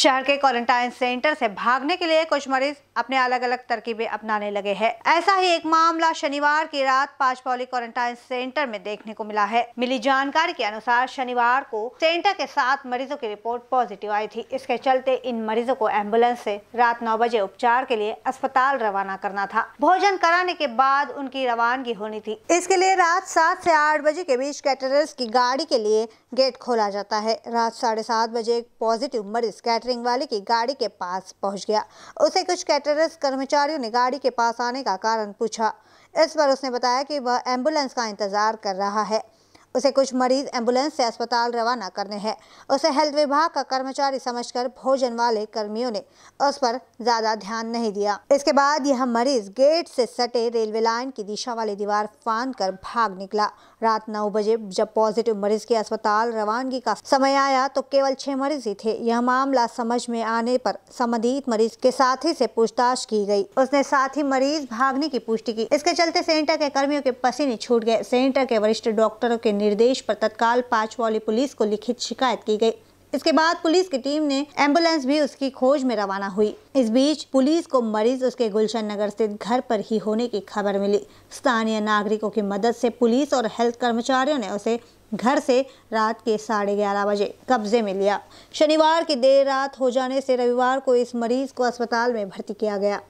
शहर के quarantine centre से भागने के लिए कुछ मरीज अपने अलग अलग तरकीबें अपनाने लगे हैं ऐसा ही एक मामला शनिवार की रात पाचपौली क्वारंटाइन सेंटर में देखने को मिला है मिली जानकारी के अनुसार शनिवार को सेंटर के सात मरीजों की रिपोर्ट पॉजिटिव आई थी इसके चलते इन मरीजों को एम्बुलेंस से रात नौ बजे उपचार के लिए अस्पताल रवाना करना था भोजन कराने के बाद उनकी रवानगी होनी थी इसके लिए रात सात ऐसी आठ बजे के बीच कैटर की गाड़ी के लिए गेट खोला जाता है रात साढ़े बजे एक पॉजिटिव मरीज कैट कैटरिंग वाले की गाड़ी के पास पहुंच गया उसे कुछ कैटरर्स कर्मचारियों ने गाड़ी के पास आने का कारण पूछा इस पर उसने बताया कि वह एम्बुलेंस का इंतजार कर रहा है उसे कुछ मरीज एम्बुलेंस से अस्पताल रवाना करने हैं उसे हेल्थ विभाग का कर्मचारी समझकर भोजन वाले कर्मियों ने उस पर ज्यादा ध्यान नहीं दिया इसके बाद यह मरीज गेट से सटे रेलवे लाइन की दिशा वाली दीवार फांद कर भाग निकला रात नौ बजे जब पॉजिटिव मरीज के अस्पताल रवानगी का समय आया तो केवल छह मरीज ही थे यह मामला समझ में आने पर संबंधित मरीज के साथी से पूछताछ की गई उसने साथी मरीज भागने की पुष्टि की इसके चलते सेंटर के कर्मियों के पसीने छूट गए सेंटर के वरिष्ठ डॉक्टरों के निर्देश पर तत्काल पाचवाली पुलिस को लिखित शिकायत की गई इसके बाद पुलिस की टीम ने एम्बुलेंस भी उसकी खोज में रवाना हुई इस बीच पुलिस को मरीज उसके गुलशन नगर स्थित घर पर ही होने की खबर मिली स्थानीय नागरिकों की मदद से पुलिस और हेल्थ कर्मचारियों ने उसे घर से रात के साढ़े ग्यारह बजे कब्जे में लिया शनिवार की देर रात हो जाने से रविवार को इस मरीज को अस्पताल में भर्ती किया गया